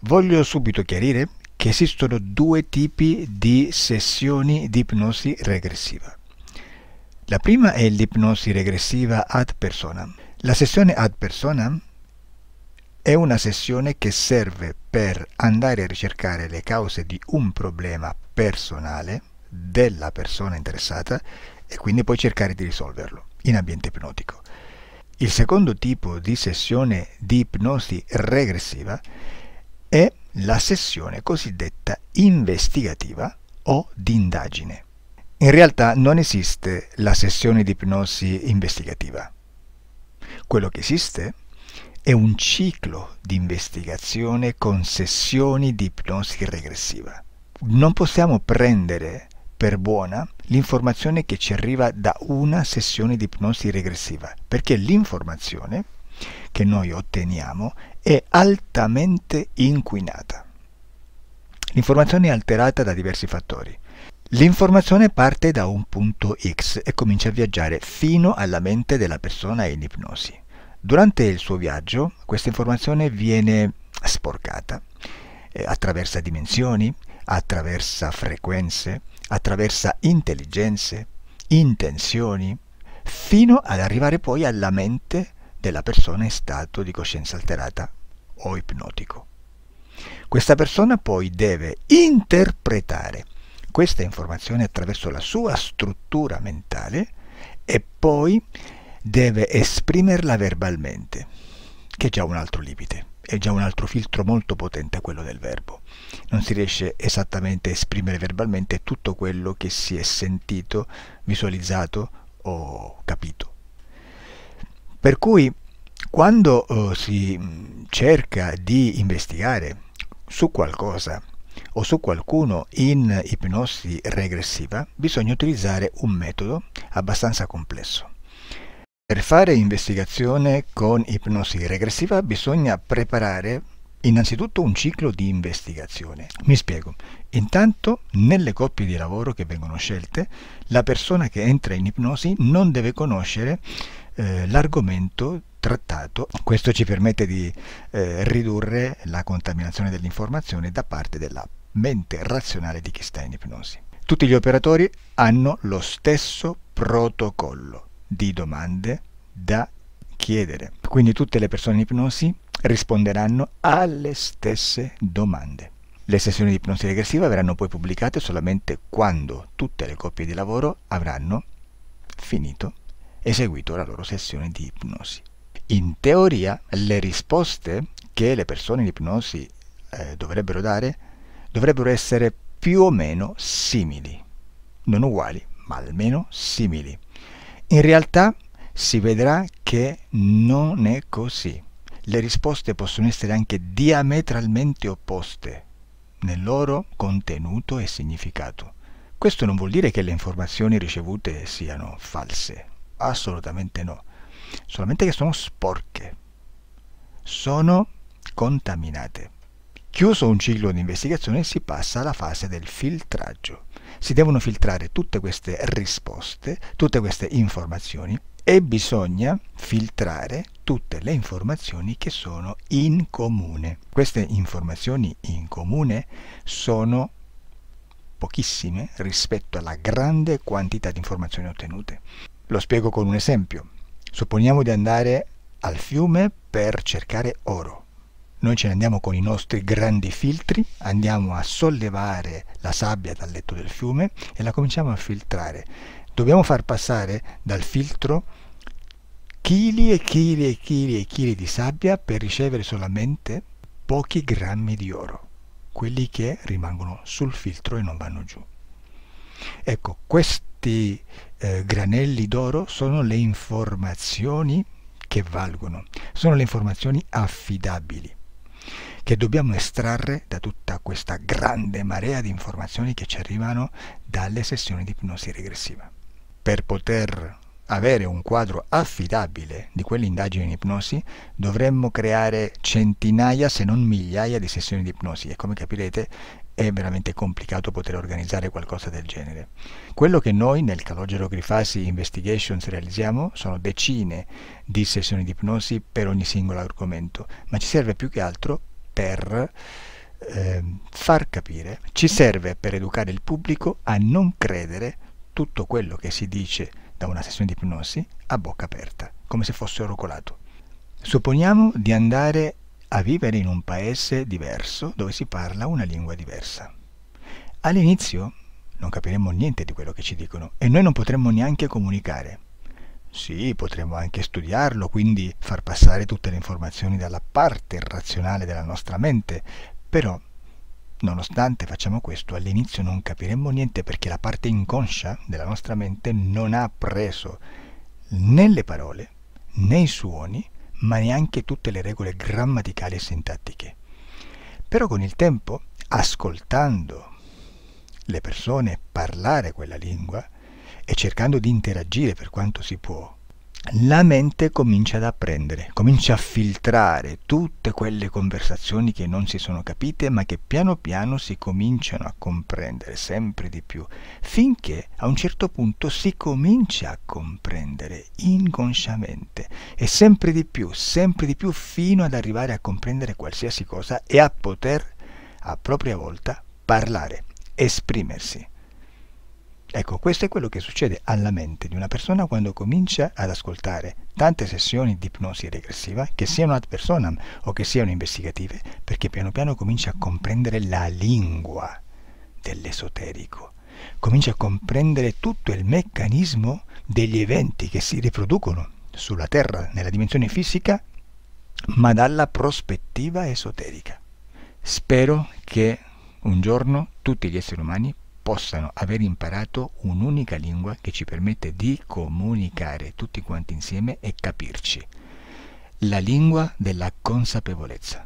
Voglio subito chiarire che esistono due tipi di sessioni di ipnosi regressiva. La prima è l'ipnosi regressiva ad persona. La sessione ad persona è una sessione che serve per andare a ricercare le cause di un problema personale della persona interessata e quindi poi cercare di risolverlo in ambiente ipnotico. Il secondo tipo di sessione di ipnosi regressiva è è la sessione cosiddetta investigativa o d'indagine. In realtà non esiste la sessione di ipnosi investigativa. Quello che esiste è un ciclo di investigazione con sessioni di ipnosi regressiva. Non possiamo prendere per buona l'informazione che ci arriva da una sessione di ipnosi regressiva, perché l'informazione che noi otteniamo è altamente inquinata. L'informazione è alterata da diversi fattori. L'informazione parte da un punto X e comincia a viaggiare fino alla mente della persona in ipnosi. Durante il suo viaggio questa informazione viene sporcata, eh, attraversa dimensioni, attraversa frequenze, attraversa intelligenze, intenzioni, fino ad arrivare poi alla mente della persona in stato di coscienza alterata o ipnotico. Questa persona poi deve interpretare questa informazione attraverso la sua struttura mentale e poi deve esprimerla verbalmente, che è già un altro limite, è già un altro filtro molto potente quello del verbo. Non si riesce esattamente a esprimere verbalmente tutto quello che si è sentito, visualizzato o capito. Per cui quando eh, si mm, cerca di investigare su qualcosa o su qualcuno in ipnosi regressiva, bisogna utilizzare un metodo abbastanza complesso. Per fare investigazione con ipnosi regressiva bisogna preparare innanzitutto un ciclo di investigazione. Mi spiego. Intanto nelle coppie di lavoro che vengono scelte, la persona che entra in ipnosi non deve conoscere eh, l'argomento trattato, questo ci permette di eh, ridurre la contaminazione dell'informazione da parte della mente razionale di chi sta in ipnosi. Tutti gli operatori hanno lo stesso protocollo di domande da chiedere, quindi tutte le persone in ipnosi risponderanno alle stesse domande. Le sessioni di ipnosi regressiva verranno poi pubblicate solamente quando tutte le coppie di lavoro avranno finito eseguito la loro sessione di ipnosi. In teoria le risposte che le persone in ipnosi eh, dovrebbero dare dovrebbero essere più o meno simili, non uguali, ma almeno simili. In realtà si vedrà che non è così. Le risposte possono essere anche diametralmente opposte nel loro contenuto e significato. Questo non vuol dire che le informazioni ricevute siano false, assolutamente no solamente che sono sporche, sono contaminate. Chiuso un ciclo di investigazione si passa alla fase del filtraggio. Si devono filtrare tutte queste risposte, tutte queste informazioni e bisogna filtrare tutte le informazioni che sono in comune. Queste informazioni in comune sono pochissime rispetto alla grande quantità di informazioni ottenute. Lo spiego con un esempio. Supponiamo di andare al fiume per cercare oro. Noi ce ne andiamo con i nostri grandi filtri, andiamo a sollevare la sabbia dal letto del fiume e la cominciamo a filtrare. Dobbiamo far passare dal filtro chili e chili e chili e chili di sabbia per ricevere solamente pochi grammi di oro, quelli che rimangono sul filtro e non vanno giù. Ecco, questi eh, granelli d'oro sono le informazioni che valgono, sono le informazioni affidabili che dobbiamo estrarre da tutta questa grande marea di informazioni che ci arrivano dalle sessioni di ipnosi regressiva. Per poter avere un quadro affidabile di quell'indagine in ipnosi, dovremmo creare centinaia se non migliaia di sessioni di ipnosi e come capirete è veramente complicato poter organizzare qualcosa del genere. Quello che noi nel Calogero Grifasi Investigations realizziamo sono decine di sessioni di ipnosi per ogni singolo argomento, ma ci serve più che altro per eh, far capire, ci serve per educare il pubblico a non credere tutto quello che si dice da una sessione di ipnosi a bocca aperta, come se fosse oracolato. Supponiamo di andare a vivere in un paese diverso dove si parla una lingua diversa. All'inizio non capiremmo niente di quello che ci dicono e noi non potremmo neanche comunicare. Sì, potremmo anche studiarlo, quindi far passare tutte le informazioni dalla parte razionale della nostra mente, però Nonostante facciamo questo, all'inizio non capiremmo niente perché la parte inconscia della nostra mente non ha preso né le parole, né i suoni, ma neanche tutte le regole grammaticali e sintattiche. Però con il tempo, ascoltando le persone parlare quella lingua e cercando di interagire per quanto si può, la mente comincia ad apprendere, comincia a filtrare tutte quelle conversazioni che non si sono capite ma che piano piano si cominciano a comprendere sempre di più, finché a un certo punto si comincia a comprendere inconsciamente e sempre di più, sempre di più fino ad arrivare a comprendere qualsiasi cosa e a poter a propria volta parlare, esprimersi. Ecco, questo è quello che succede alla mente di una persona quando comincia ad ascoltare tante sessioni di ipnosi regressiva, che siano ad personam o che siano investigative, perché piano piano comincia a comprendere la lingua dell'esoterico, comincia a comprendere tutto il meccanismo degli eventi che si riproducono sulla Terra, nella dimensione fisica, ma dalla prospettiva esoterica. Spero che un giorno tutti gli esseri umani possano aver imparato un'unica lingua che ci permette di comunicare tutti quanti insieme e capirci. La lingua della consapevolezza.